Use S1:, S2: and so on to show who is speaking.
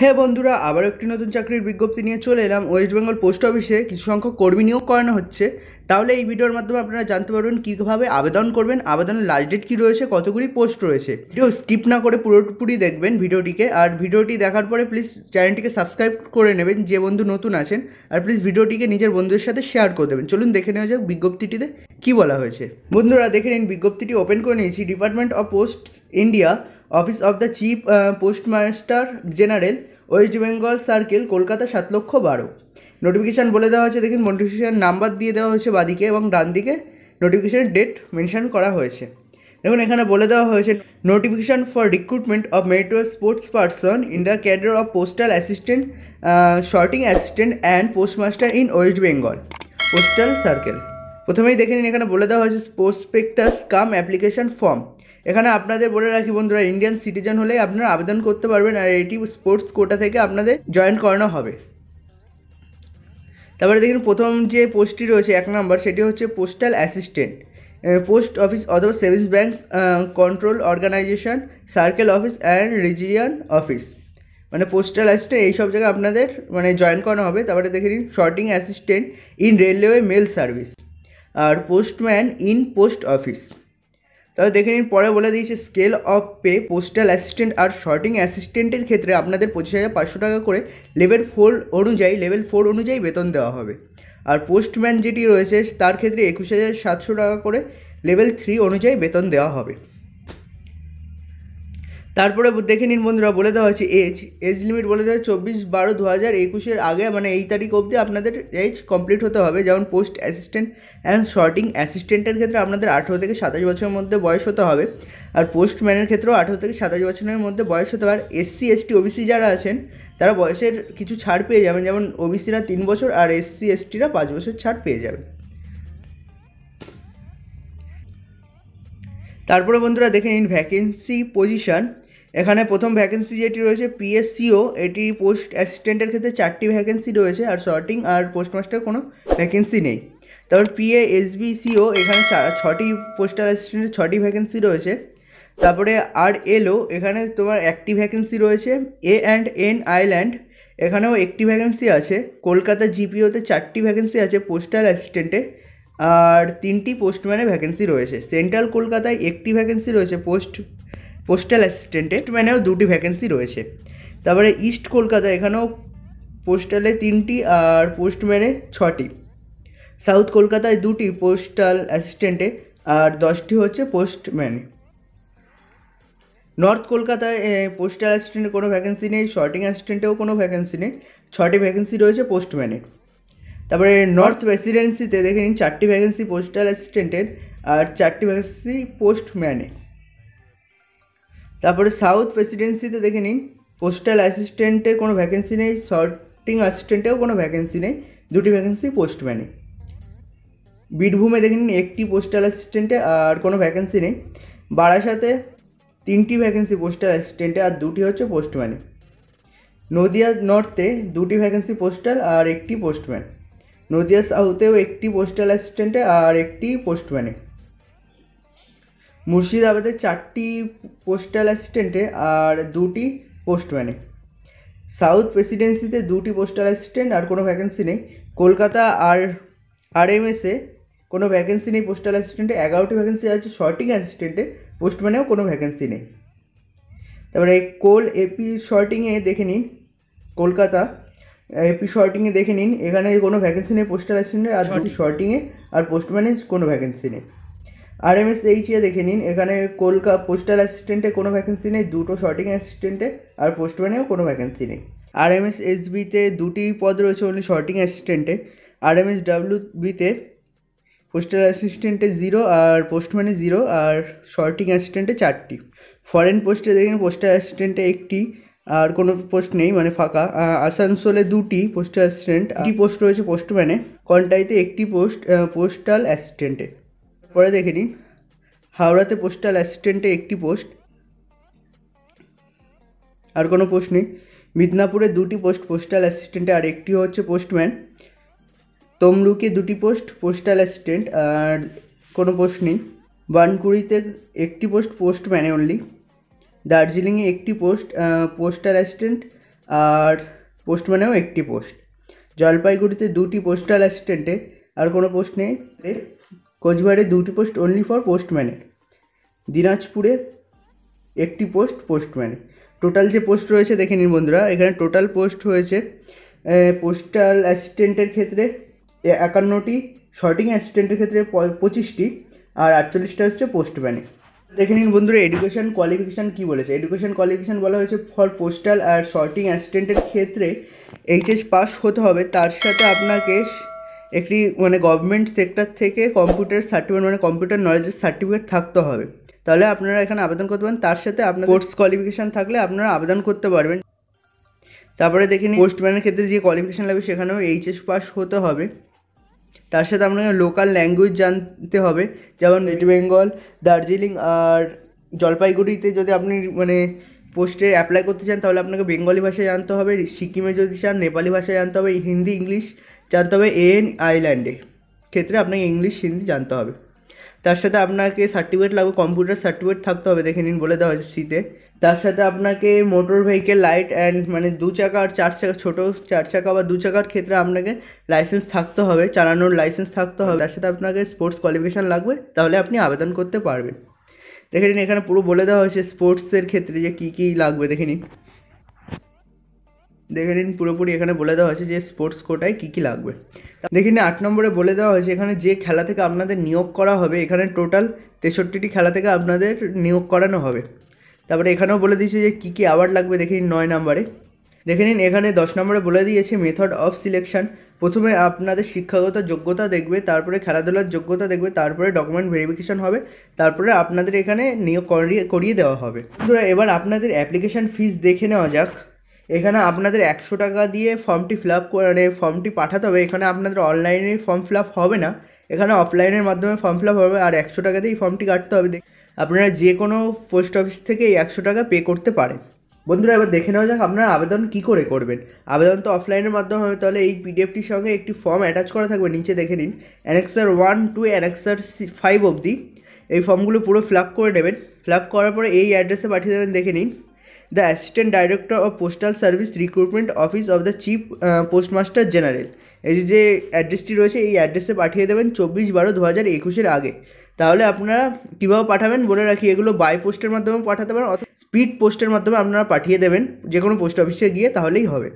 S1: হ্যাঁ বন্ধুরা আবার একটি নতুন চাকরির বিজ্ঞপ্তি নিয়ে চলে এলাম ওয়েস্ট বেঙ্গল পোস্ট অফিসে কিছু সংখ্যক কর্মী নিয়োগ করানো হচ্ছে তাহলে এই ভিডিওর মাধ্যমে আপনারা জানতে পারবেন কীভাবে আবেদন করবেন আবেদনের লাস্ট ডেট কী রয়েছে কতগুলি পোস্ট রয়েছে ভিডিও স্কিপ না করে পুরোপুরি দেখবেন ভিডিওটিকে আর ভিডিওটি দেখার পরে প্লিজ চ্যানেলটিকে সাবস্ক্রাইব করে নেবেন যে বন্ধু নতুন আছেন আর প্লিজ ভিডিওটিকে নিজের বন্ধুদের সাথে শেয়ার করে দেবেন চলুন দেখে নেওয়া যাক বিজ্ঞপ্তিটিতে কী বলা হয়েছে বন্ধুরা দেখে নিন বিজ্ঞপ্তিটি ওপেন করে নিয়েছি department of posts India office of the chief postmaster general West Bengal circle Kolkata সাত লক্ষ বারো নোটিফিকেশান বলে দেওয়া হয়েছে দেখুন নোটিফিকেশান নাম্বার দিয়ে দেওয়া হয়েছে বাদিকে এবং ডান দিকে নোটিফিকেশানের ডেট মেনশান করা হয়েছে দেখুন এখানে বলে দেওয়া হয়েছে notification for recruitment of meritorious sports person in the cadre of postal assistant sorting assistant and postmaster in West Bengal postal circle প্রথমেই দেখে নিন এখানে বলে দেওয়া হয়েছে প্রসপেক্টাস কাম অ্যাপ্লিকেশান ফর্ম এখানে আপনাদের বলে রাখি বন্ধুরা ইন্ডিয়ান সিটিজেন হলে আপনারা আবেদন করতে পারবেন আর এটি স্পোর্টস কোটা থেকে আপনাদের জয়েন করানো হবে তারপরে দেখুন প্রথম যে পোস্টটি রয়েছে এক নম্বর সেটি হচ্ছে পোস্টাল অ্যাসিস্ট্যান্ট পোস্ট অফিস অথবা savings bank control organization circle office and region office মানে পোস্টাল অ্যাসিস্ট্যান্ট সব জায়গায় আপনাদের মানে জয়েন করানো হবে তারপরে দেখে নিন sorting assistant in railway mail service আর পোস্টম্যান ইন পোস্ট অফিস তাহলে দেখে নিন পরে বলে দিয়েছে scale of pay postal assistant আর শর্টিং অ্যাসিস্ট্যান্টের ক্ষেত্রে আপনাদের পঁচিশ হাজার পাঁচশো টাকা করে লেভেল ফোর অনুযায়ী লেভেল ফোর অনুযায়ী বেতন দেওয়া হবে আর পোস্টম্যান যেটি রয়েছে তার ক্ষেত্রে একুশ হাজার সাতশো টাকা করে লেভেল থ্রি অনুযায়ী বেতন দেওয়া হবে তারপরে দেখে নিন বন্ধুরা বলে দেওয়া হয়েছে এজ এজ লিমিট বলে দেওয়া চব্বিশ বারো দু হাজার একুশের আগে মানে এই তারিখ অবধি আপনাদের এজ কমপ্লিট হতে হবে যেমন পোস্ট অ্যাসিস্ট্যান্ট অ্যান্ড শর্টিং অ্যাসিস্ট্যান্টের ক্ষেত্রে আপনাদের আঠেরো থেকে সাতাশ বছরের মধ্যে বয়স হতে হবে আর পোস্টম্যানের ক্ষেত্রেও আঠেরো থেকে সাতাশ বছরের মধ্যে বয়স হতে হবে আর এসসি এসটি ওবিসি যারা আছেন তারা বয়সের কিছু ছাড় পেয়ে যাবেন যেমন ওবিসিরা তিন বছর আর এসসি এসটিরা পাঁচ বছর ছাড় পেয়ে যাবেন তারপরে বন্ধুরা দেখে নিন ভ্যাকেন্সি পজিশান এখানে প্রথম ভ্যাকেন্সি যেটি রয়েছে পিএসসিও এটি পোস্ট অ্যাসিস্ট্যান্টের ক্ষেত্রে চারটি ভ্যাকেন্সি রয়েছে আর শর্টিং আর পোস্টমাস্টার কোনো ভ্যাকেন্সি নেই তারপর পিএ এসবিসিও এখানে ছটি পোস্টাল অ্যাসিস্ট্যান্টের ছটি ভ্যাকেন্সি রয়েছে তারপরে আর এলও এখানে তোমার একটি ভ্যাকেন্সি রয়েছে এ অ্যান্ড এন আইল্যান্ড এখানেও একটি ভ্যাকেন্সি আছে কলকাতা জিপিওতে চারটি ভ্যাকেন্সি আছে পোস্টাল অ্যাসিস্ট্যান্টে আর তিনটি পোস্টম্যানে ভ্যাকেন্সি রয়েছে সেন্ট্রাল কলকাতায় একটি ভ্যাকেন্সি রয়েছে পোস্ট পোস্টাল অ্যাসিস্ট্যান্টে ম্যানেও দুটি ভ্যাকেন্সি রয়েছে তারপরে ইস্ট কলকাতা এখানেও পোস্টালে তিনটি আর পোস্টম্যানে ছটি সাউথ কলকাতায় দুটি পোস্টাল অ্যাসিস্ট্যান্টে আর দশটি হচ্ছে পোস্টম্যানে নর্থ কলকাতায় পোস্টাল অ্যাসিস্ট্যান্টে কোনো ভ্যাকেন্সি নেই শর্টিং অ্যাসিস্ট্যান্টেও কোনো ভ্যাকেন্সি নেই ছটি ভ্যাকেন্সি রয়েছে পোস্টম্যানের তারপরে নর্থ প্রেসিডেন্সিতে দেখে নিন চারটি ভ্যাকেন্সি পোস্টাল অ্যাসিস্ট্যান্টের আর চারটি ভ্যাকেন্সি পোস্টম্যানে তারপরে সাউথ প্রেসিডেন্সিতে দেখে নিন পোস্টাল অ্যাসিস্ট্যান্টের কোনো ভ্যাকেন্সি নেই সর্টিং অ্যাসিস্ট্যান্টেও কোনো ভ্যাকেন্সি নেই দুটি ভ্যাকেন্সি পোস্টম্যানে বীরভূমে দেখে নিন একটি পোস্টাল অ্যাসিস্ট্যান্টে আর কোনো ভ্যাকেন্সি নেই বারাসাতে তিনটি ভ্যাকেন্সি পোস্টাল অ্যাসিস্ট্যান্টে আর দুটি হচ্ছে পোস্টম্যানে নদিয়া নর্থে দুটি ভ্যাকেন্সি পোস্টাল আর একটি পোস্টম্যান নদিয়া সাউথেও একটি পোস্টাল অ্যাসিস্ট্যান্টে আর একটি পোস্টম্যানে মুর্শিদাবাদের চারটি পোস্টাল অ্যাসিস্ট্যান্টে আর দুটি পোস্টম্যানে সাউথ প্রেসিডেন্সিতে দুটি পোস্টাল অ্যাসিস্ট্যান্ট আর কোনো ভ্যাকেন্সি নেই কলকাতা আর আরএমএসে কোনো ভ্যাকেন্সি নেই পোস্টাল অ্যাসিস্ট্যান্টে এগারোটি ভ্যাকেন্সি আছে শর্টিং অ্যাসিস্ট্যান্টে পোস্টম্যানেও কোনো ভ্যাকেন্সি নেই তারপরে কোল এপি শর্টিংয়ে দেখে নিন কলকাতা এপি শর্টিংয়ে দেখে নিন এখানে কোনো ভ্যাকেন্সি নেই পোস্টাল অ্যাসিস্ট্যান্টে আর শর্টিংয়ে আর পোস্টম্যানে কোনো ভ্যাকেন্সি নেই আর এম এস এইচ এ দেখে নিন এখানে কলকা পোস্টাল অ্যাসিস্ট্যান্টে কোনো ভ্যাকেন্সি নেই দুটো শর্টিং অ্যাসিস্ট্যান্টে আর পোস্টম্যানেও কোনো ভ্যাকেন্সি নেই আর এম এস এস বিতে দুটি পদ রয়েছে অনলি শর্টিং অ্যাসিস্ট্যান্টে আর এম এস ডাব্লিউ বিতে পোস্টাল অ্যাসিস্ট্যান্টে জিরো আর পোস্টম্যানে জিরো আর শর্টিং অ্যাসিস্ট্যান্টে চারটি ফরেন পোস্টে দেখেন পোস্টাল অ্যাসিস্ট্যান্টে একটি আর কোনো পোস্ট নেই মানে ফাঁকা আসানসোলে দুটি পোস্টাল অ্যাসিস্ট্যান্ট একটি পোস্ট রয়েছে পোস্টম্যানে কন্টাইতে একটি পোস্ট পোস্টাল অ্যাসিস্ট্যান্টে তারপরে দেখে নিন হাওড়াতে পোস্টাল অ্যাসিস্ট্যান্টে একটি পোস্ট আর কোনো পোস্ট নেই মিদনাপুরে দুটি পোস্ট পোস্টাল অ্যাসিস্ট্যান্টে আর একটি হচ্ছে পোস্টম্যান তমলুকে দুটি পোস্ট পোস্টাল অ্যাসিস্ট্যান্ট আর কোনো পোস্ট নেই বানকুড়িতে একটি পোস্ট পোস্টম্যানে অনলি দার্জিলিংয়ে একটি পোস্ট পোস্টাল অ্যাসিস্ট্যান্ট আর পোস্টম্যানেও একটি পোস্ট জলপাইগুড়িতে দুটি পোস্টাল অ্যাসিস্ট্যান্টে আর কোনো পোস্ট নেই কোচবিহারে দুটি পোস্ট অনলি ফর পোস্টম্যানের দিনাজপুরে একটি পোস্ট পোস্টম্যানের টোটাল যে পোস্ট রয়েছে দেখে নিন বন্ধুরা এখানে টোটাল পোস্ট হয়েছে পোস্টাল অ্যাসিস্ট্যান্টের ক্ষেত্রে একান্নটি শর্টিং অ্যাসিস্ট্যান্টের ক্ষেত্রে পঁচিশটি আর আটচল্লিশটা হচ্ছে পোস্টম্যানে দেখে নিন বন্ধুরা এডুকেশান কোয়ালিফিকেশান কী বলেছে এডুকেশান কোয়ালিফিকেশান বলা হয়েছে ফর পোস্টাল আর শর্টিং অ্যাসিস্ট্যান্টের ক্ষেত্রে এইচএস পাস হতে হবে তার সাথে আপনাকে একটি মানে গভর্নমেন্ট সেক্টর থেকে কম্পিউটার সার্টিফিকেট মানে কম্পিউটার নলেজের সার্টিফিকেট থাকতে হবে তাহলে আপনারা এখানে আবেদন করতে পারেন তার সাথে আপনার কোর্স কোয়ালিফিকেশান থাকলে আপনারা আবেদন করতে পারবেন তারপরে দেখে নিন পোস্টম্যানের ক্ষেত্রে যে কোয়ালিফিকেশান লাগবে সেখানেও এইচএস পাস হতে হবে তার সাথে আপনাকে লোকাল ল্যাঙ্গুয়েজ জানতে হবে যেমন ওয়েস্ট বেঙ্গল দার্জিলিং আর জলপাইগুড়িতে যদি আপনি মানে পোস্টে অ্যাপ্লাই করতে চান তাহলে আপনাকে বেঙ্গলি ভাষায় জানতে হবে সিকিমে যদি চান নেপালি ভাষায় জানতে হবে হিন্দি ইংলিশ জানতে হবে এন আইল্যান্ডে ক্ষেত্রে আপনাকে ইংলিশ হিন্দি জানতে হবে তার সাথে আপনাকে সার্টিফিকেট লাগবে কম্পিউটার সার্টিফিকেট থাকতে হবে দেখে নিন বলে দেওয়া হয়েছে সিতে তার সাথে আপনাকে মোটর ভেহিকেল লাইট অ্যান্ড মানে দু চাকা আর চার চাকা ছোটো চার চাকা বা দু চাকার ক্ষেত্রে আপনাকে লাইসেন্স থাকতে হবে চালানোর লাইসেন্স থাকতে হবে তার সাথে আপনাকে স্পোর্টস কোয়ালিফিকেশান লাগবে তাহলে আপনি আবেদন করতে পারবেন দেখে নিন এখানে পুরো বলে দেওয়া হয়েছে স্পোর্টসের ক্ষেত্রে যে কী কী লাগবে দেখে নিন দেখে নিন পুরোপুরি এখানে বলে দেওয়া হয়েছে যে স্পোর্টস কোটায় কী কী লাগবে দেখে নিন আট নম্বরে বলে দেওয়া হয়েছে এখানে যে খেলা থেকে আপনাদের নিয়োগ করা হবে এখানে টোটাল তেষট্টিটি খেলা থেকে আপনাদের নিয়োগ করানো হবে তারপরে এখানেও বলে দিয়েছে যে কী কী অ্যাওয়ার্ড লাগবে দেখে নিন নয় নম্বরে দেখে নিন এখানে দশ নম্বরে বলে দিয়েছে মেথড অফ সিলেকশন প্রথমে আপনাদের শিক্ষাগত যোগ্যতা দেখবে তারপরে খেলাধুলার যোগ্যতা দেখবে তারপরে ডকুমেন্ট ভেরিফিকেশান হবে তারপরে আপনাদের এখানে নিয়োগ করিয়ে করিয়ে দেওয়া হবে বন্ধুরা এবার আপনাদের অ্যাপ্লিকেশান ফিস দেখে নেওয়া যাক এখানে আপনাদের একশো টাকা দিয়ে ফর্মটি ফিল আপ মানে ফর্মটি পাঠাতে হবে এখানে আপনাদের অনলাইনে ফর্ম ফিল আপ হবে না এখানে অফলাইনের মাধ্যমে ফর্ম ফিল আপ হবে আর একশো টাকা দিয়েই ফর্মটি কাটতে হবে আপনারা যে কোনো পোস্ট অফিস থেকে এই একশো টাকা পে করতে পারেন বন্ধুরা এবার দেখে নেওয়া যাক আপনারা আবেদন কি করে করবেন আবেদন তো অফলাইনের মাধ্যমে হবে তাহলে এই পিডিএফটির সঙ্গে একটি ফর্ম অ্যাটাচ করা থাকবে নিচে দেখে নিন annexure one two annexure five অবধি এই ফর্মগুলো পুরো ফিল করে নেবেন ফিল করার পরে এই অ্যাড্রেসে পাঠিয়ে দেবেন দেখে নিন the assistant director of postal service recruitment office of the chief postmaster general এই যে অ্যাড্রেসটি রয়েছে এই অ্যাড্রেসে পাঠিয়ে দেবেন চব্বিশ বারো দু হাজার একুশের আগে তাহলে আপনারা কীভাবে পাঠাবেন বলে রাখি এগুলো বাই পোস্টের মাধ্যমে পাঠাতে পারেন অথবা স্পিড পোস্টের মাধ্যমে আপনারা পাঠিয়ে দেবেন যে কোনো পোস্ট অফিসে গিয়ে তাহলেই হবে